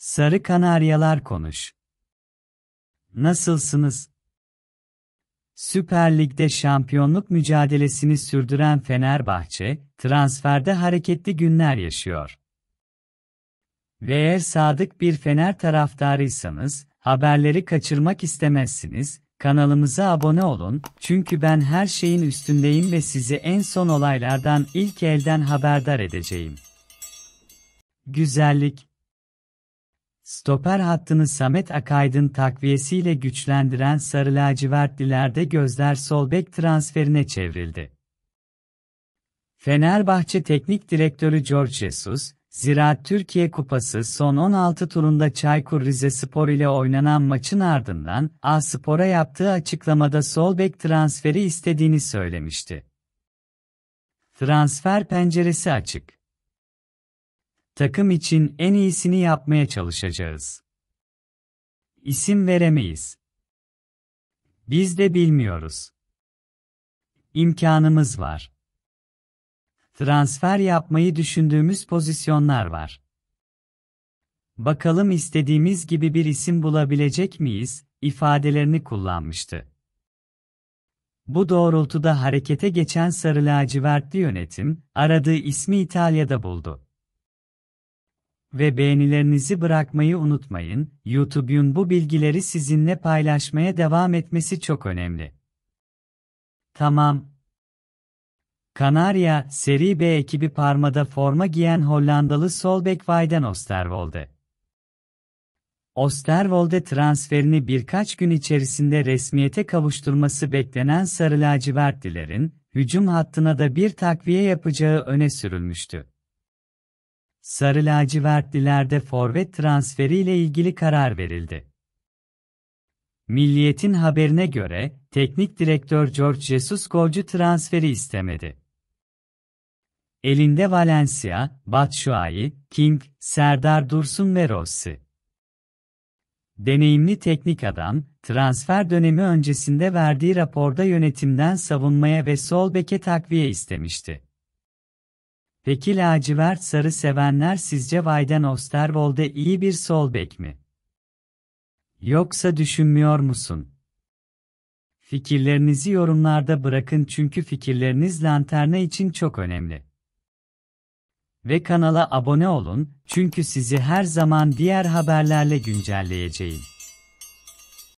Sarı Kanaryalar konuş. Nasılsınız? Süper Lig'de şampiyonluk mücadelesini sürdüren Fenerbahçe, transferde hareketli günler yaşıyor. Ve eğer sadık bir Fener taraftarıysanız, haberleri kaçırmak istemezsiniz, kanalımıza abone olun, çünkü ben her şeyin üstündeyim ve sizi en son olaylardan ilk elden haberdar edeceğim. Güzellik Stoper hattını Samet Akaydın takviyesiyle güçlendiren Sarı lacivertlilerde gözler sol bek transferine çevrildi. Fenerbahçe Teknik Direktörü George Jesus, Ziraat Türkiye Kupası son 16 turunda Çaykur Rizespor ile oynanan maçın ardından A Spor'a yaptığı açıklamada sol bek transferi istediğini söylemişti. Transfer penceresi açık. Takım için en iyisini yapmaya çalışacağız. İsim veremeyiz. Biz de bilmiyoruz. İmkanımız var. Transfer yapmayı düşündüğümüz pozisyonlar var. Bakalım istediğimiz gibi bir isim bulabilecek miyiz ifadelerini kullanmıştı. Bu doğrultuda harekete geçen sarı lacivertli yönetim aradığı ismi İtalya'da buldu ve beğenilerinizi bırakmayı unutmayın. YouTube'un bu bilgileri sizinle paylaşmaya devam etmesi çok önemli. Tamam. Kanarya, Seri B ekibi parmada forma giyen Hollandalı sol bek Wayden Osterwolde. Osterwolde transferini birkaç gün içerisinde resmiyete kavuşturması beklenen Sarı Lacivertlilerin, hücum hattına da bir takviye yapacağı öne sürülmüştü. Sarı lacivertlilerde forvet transferiyle ilgili karar verildi. Milliyet'in haberine göre, teknik direktör George Jesus golcü transferi istemedi. Elinde Valencia, Batshuayi, King, Serdar Dursun ve Rossi. Deneyimli teknik adam, transfer dönemi öncesinde verdiği raporda yönetimden savunmaya ve sol beke takviye istemişti. Peki lacivert sarı sevenler sizce Vayden Osterwolde iyi bir sol bek mi? Yoksa düşünmüyor musun? Fikirlerinizi yorumlarda bırakın çünkü fikirleriniz lanterna için çok önemli. Ve kanala abone olun çünkü sizi her zaman diğer haberlerle güncelleyeceğim.